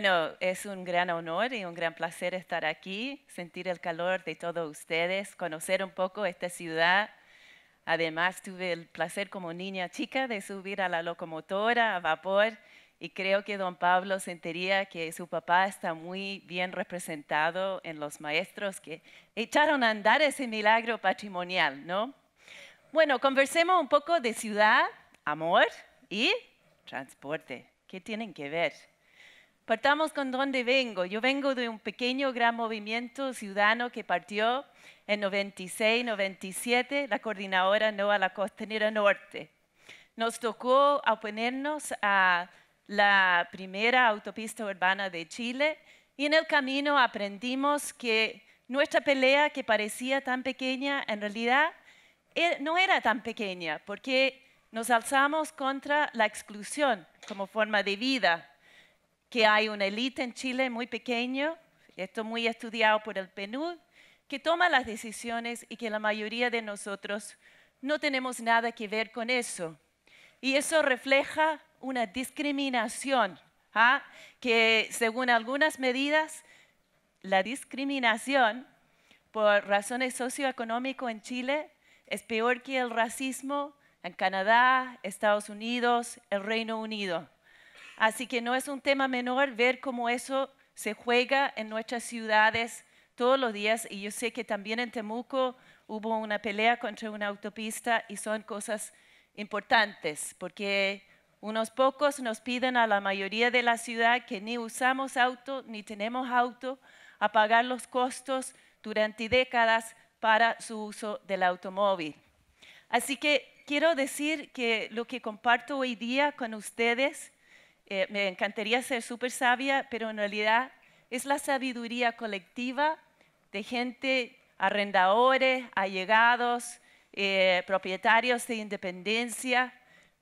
Bueno, es un gran honor y un gran placer estar aquí, sentir el calor de todos ustedes, conocer un poco esta ciudad. Además, tuve el placer como niña chica de subir a la locomotora, a vapor, y creo que don Pablo sentiría que su papá está muy bien representado en los maestros que echaron a andar ese milagro patrimonial, ¿no? Bueno, conversemos un poco de ciudad, amor y transporte. ¿Qué tienen que ver? Partamos con dónde vengo. Yo vengo de un pequeño gran movimiento ciudadano que partió en 96, 97, la coordinadora No a la Costanera Norte. Nos tocó oponernos a la primera autopista urbana de Chile y en el camino aprendimos que nuestra pelea que parecía tan pequeña, en realidad eh, no era tan pequeña, porque nos alzamos contra la exclusión como forma de vida que hay una élite en Chile muy pequeña, esto muy estudiado por el PNUD, que toma las decisiones y que la mayoría de nosotros no tenemos nada que ver con eso. Y eso refleja una discriminación, ¿ah? que según algunas medidas, la discriminación por razones socioeconómicas en Chile es peor que el racismo en Canadá, Estados Unidos, el Reino Unido. Así que no es un tema menor ver cómo eso se juega en nuestras ciudades todos los días y yo sé que también en Temuco hubo una pelea contra una autopista y son cosas importantes porque unos pocos nos piden a la mayoría de la ciudad que ni usamos auto ni tenemos auto a pagar los costos durante décadas para su uso del automóvil. Así que quiero decir que lo que comparto hoy día con ustedes eh, me encantaría ser súper sabia, pero en realidad es la sabiduría colectiva de gente, arrendadores, allegados, eh, propietarios de independencia,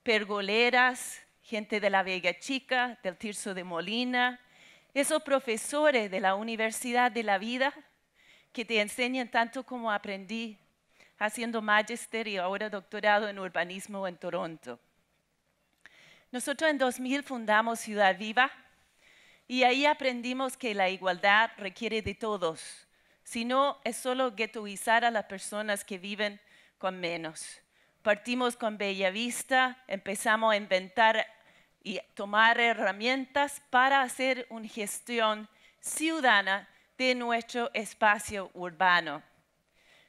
pergoleras, gente de la Vega Chica, del Tirso de Molina, esos profesores de la Universidad de la Vida que te enseñan tanto como aprendí haciendo magister y ahora doctorado en urbanismo en Toronto. Nosotros en 2000 fundamos Ciudad Viva y ahí aprendimos que la igualdad requiere de todos. Si no, es solo ghettoizar a las personas que viven con menos. Partimos con Bellavista, empezamos a inventar y tomar herramientas para hacer una gestión ciudadana de nuestro espacio urbano.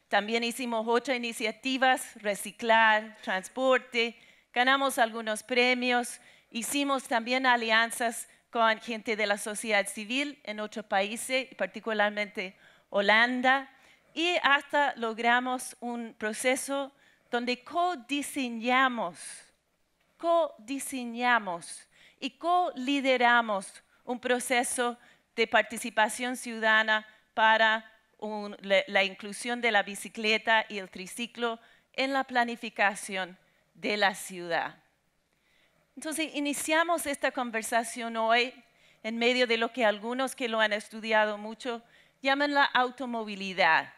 También hicimos otras iniciativas, reciclar, transporte, ganamos algunos premios, hicimos también alianzas con gente de la sociedad civil en otros países, eh, particularmente Holanda, y hasta logramos un proceso donde co-diseñamos, co-diseñamos y co-lideramos un proceso de participación ciudadana para la inclusión de la bicicleta y el triciclo en la planificación de la ciudad. Entonces iniciamos esta conversación hoy en medio de lo que algunos que lo han estudiado mucho llaman la automovilidad.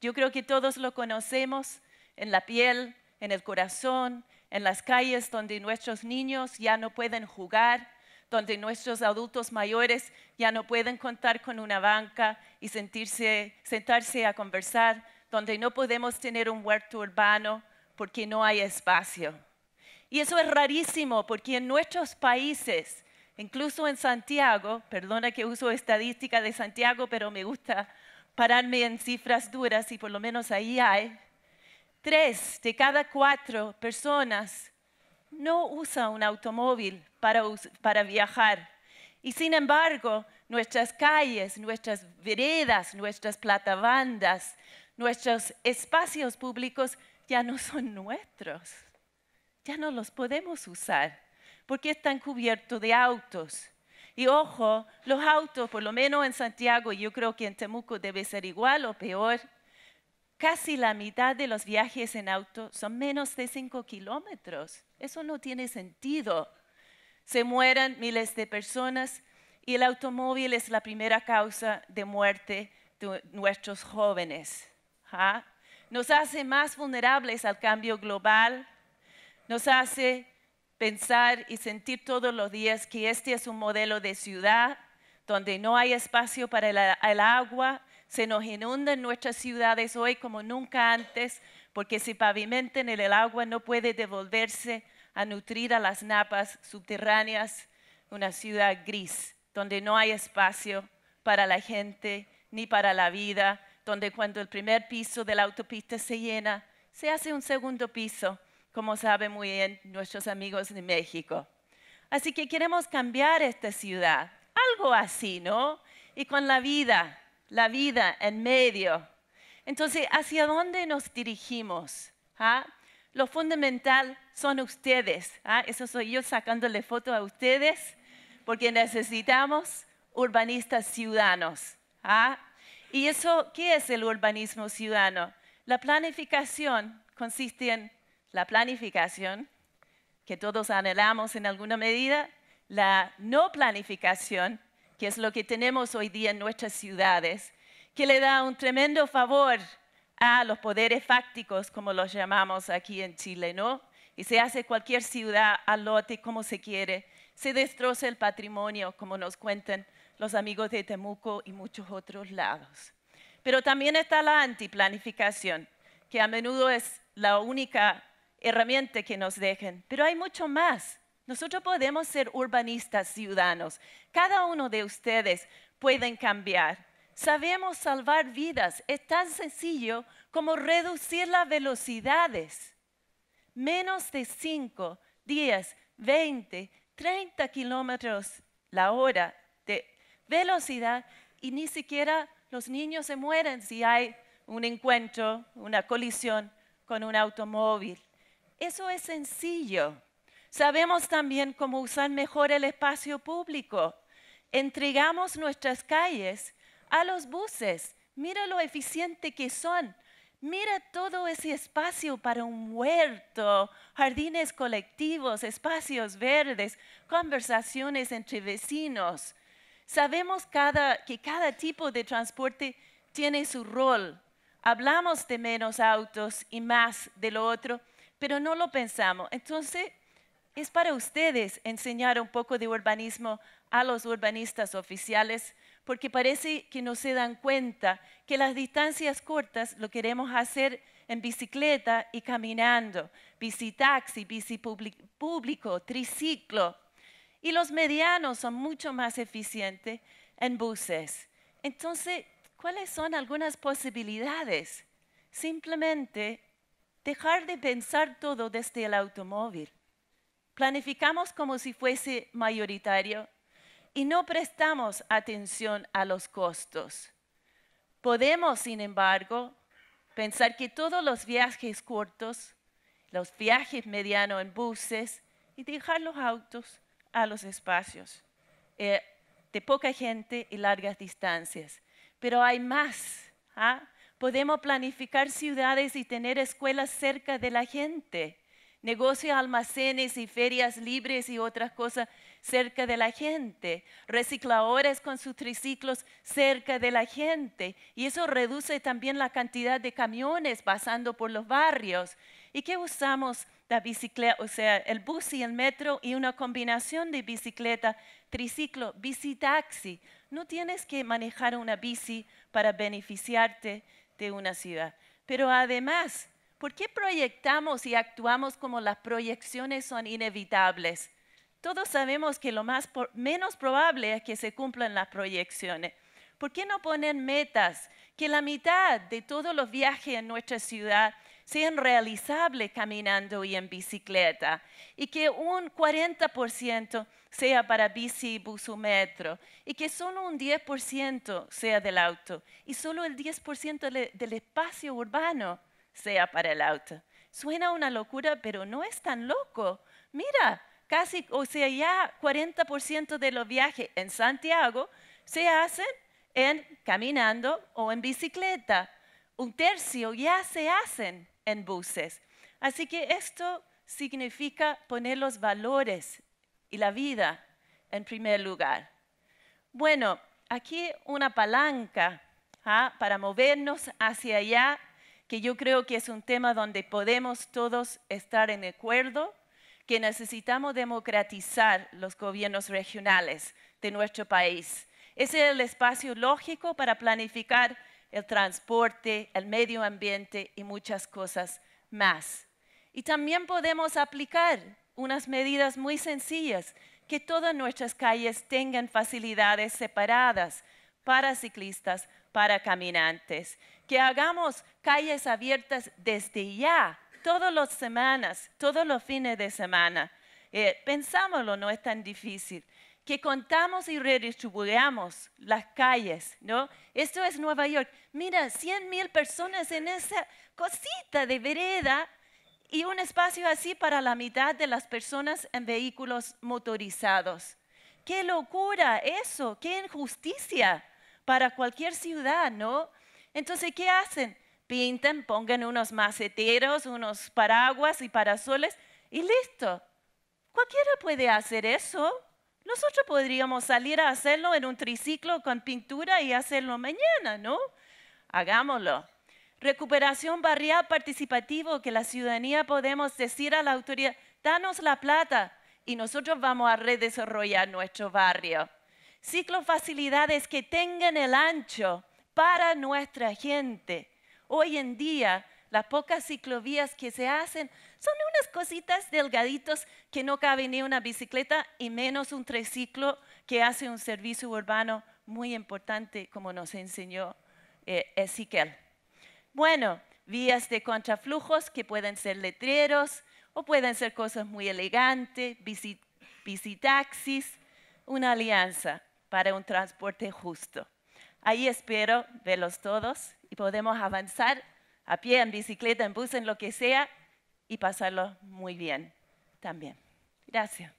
Yo creo que todos lo conocemos en la piel, en el corazón, en las calles donde nuestros niños ya no pueden jugar, donde nuestros adultos mayores ya no pueden contar con una banca y sentarse a conversar, donde no podemos tener un huerto urbano, porque no hay espacio. Y eso es rarísimo porque en nuestros países, incluso en Santiago, perdona que uso estadística de Santiago, pero me gusta pararme en cifras duras y por lo menos ahí hay, tres de cada cuatro personas no usa un automóvil para, para viajar. Y sin embargo, nuestras calles, nuestras veredas, nuestras platabandas, nuestros espacios públicos ya no son nuestros, ya no los podemos usar porque están cubiertos de autos. Y ojo, los autos, por lo menos en Santiago, y yo creo que en Temuco debe ser igual o peor, casi la mitad de los viajes en auto son menos de 5 kilómetros. Eso no tiene sentido. Se mueren miles de personas y el automóvil es la primera causa de muerte de nuestros jóvenes. ¿ah? nos hace más vulnerables al cambio global, nos hace pensar y sentir todos los días que este es un modelo de ciudad donde no hay espacio para el, agua, se nos inundan nuestras ciudades hoy como nunca antes, porque si pavimentan el agua no puede devolverse a nutrir a las napas subterráneas, una ciudad gris, donde no hay espacio para la gente ni para la vida, donde cuando el primer piso de la autopista se llena, se hace un segundo piso, como saben muy bien nuestros amigos de México. Así que queremos cambiar esta ciudad, algo así, ¿no? Y con la vida, la vida en medio. Entonces, ¿hacia dónde nos dirigimos? ¿Ah? Lo fundamental son ustedes. ¿ah? Eso soy yo sacándole foto a ustedes, porque necesitamos urbanistas ciudadanos. ¿Ah? ¿Y eso qué es el urbanismo ciudadano? La planificación consiste en la planificación, que todos anhelamos en alguna medida, la no planificación, que es lo que tenemos hoy día en nuestras ciudades, que le da un tremendo favor a los poderes fácticos, como los llamamos aquí en Chile, ¿no? Y se hace cualquier ciudad al lote como se quiere, se destroza el patrimonio, como nos cuentan los amigos de Temuco y muchos otros lados. Pero también está la antiplanificación, que a menudo es la única herramienta que nos dejen. Pero hay mucho más. Nosotros podemos ser urbanistas ciudadanos. Cada uno de ustedes pueden cambiar. Sabemos salvar vidas. Es tan sencillo como reducir las velocidades. Menos de 5, 10, 20, 30 kilómetros la hora velocidad y ni siquiera los niños se mueren si hay un encuentro, una colisión con un automóvil. Eso es sencillo. Sabemos también cómo usar mejor el espacio público. Entregamos nuestras calles a los buses. Mira lo eficiente que son. Mira todo ese espacio para un huerto, jardines colectivos, espacios verdes, conversaciones entre vecinos. Sabemos que cada tipo de transporte tiene su rol. Hablamos de menos autos y más de lo otro, pero no lo pensamos. Entonces, es para ustedes enseñar un poco de urbanismo a los urbanistas oficiales, porque parece que no se dan cuenta que las distancias cortas lo queremos hacer en bicicleta y caminando, bici taxi, bici público, triciclo, y los medianos son mucho más eficientes en buses. Entonces, ¿cuáles son algunas posibilidades? Simplemente dejar de pensar todo desde el automóvil. Planificamos como si fuese mayoritario y no prestamos atención a los costos. Podemos, sin embargo, pensar que todos los viajes cortos, los viajes medianos en buses y dejar los autos a los espacios eh, de poca gente y largas distancias. Pero hay más. ¿ah? Podemos planificar ciudades y tener escuelas cerca de la gente, negocios, almacenes y ferias libres y otras cosas cerca de la gente, recicladores con sus triciclos cerca de la gente. Y eso reduce también la cantidad de camiones pasando por los barrios. ¿Y qué usamos la bicicleta, o sea, el bus y el metro y una combinación de bicicleta, triciclo, bici, taxi. No tienes que manejar una bici para beneficiarte de una ciudad. Pero además, ¿por qué proyectamos y actuamos como las proyecciones son inevitables? Todos sabemos que lo más menos probable es que se cumplan las proyecciones. ¿Por qué no poner metas? Que la mitad de todos los viajes en nuestra ciudad sean realizables caminando y en bicicleta, y que un 40% sea para bici o metro. y que solo un 10% sea del auto, y solo el 10% del espacio urbano sea para el auto. Suena una locura, pero no es tan loco. Mira, casi, o sea, ya 40% de los viajes en Santiago se hacen en caminando o en bicicleta. Un tercio ya se hacen en buses. Así que esto significa poner los valores y la vida en primer lugar. Bueno, aquí una palanca ¿ah? para movernos hacia allá, que yo creo que es un tema donde podemos todos estar en acuerdo, que necesitamos democratizar los gobiernos regionales de nuestro país. Ese es el espacio lógico para planificar el transporte, el medio ambiente y muchas cosas más. Y también podemos aplicar unas medidas muy sencillas, que todas nuestras calles tengan facilidades separadas para ciclistas, para caminantes, que hagamos calles abiertas desde ya, todas las semanas, todos los fines de semana. Eh, pensámoslo, no es tan difícil que contamos y redistribuyamos las calles, ¿no? Esto es Nueva York. Mira, 100 mil personas en esa cosita de vereda y un espacio así para la mitad de las personas en vehículos motorizados. ¡Qué locura eso! ¡Qué injusticia para cualquier ciudad, ¿no? Entonces, ¿qué hacen? Pintan, pongan unos maceteros, unos paraguas y parasoles y listo. Cualquiera puede hacer eso. Nosotros podríamos salir a hacerlo en un triciclo con pintura y hacerlo mañana, ¿no? Hagámoslo. Recuperación barrial participativo que la ciudadanía podemos decir a la autoridad, danos la plata y nosotros vamos a redesarrollar nuestro barrio. Ciclo facilidades que tengan el ancho para nuestra gente. Hoy en día las pocas ciclovías que se hacen, son unas cositas delgaditos que no cabe ni una bicicleta y menos un triciclo que hace un servicio urbano muy importante como nos enseñó eh, Ezequiel. Bueno, vías de contraflujos que pueden ser letreros o pueden ser cosas muy elegantes, bici, bicitaxis, una alianza para un transporte justo. Ahí espero verlos todos y podemos avanzar a pie, en bicicleta, en bus, en lo que sea, y pasarlo muy bien también. Gracias.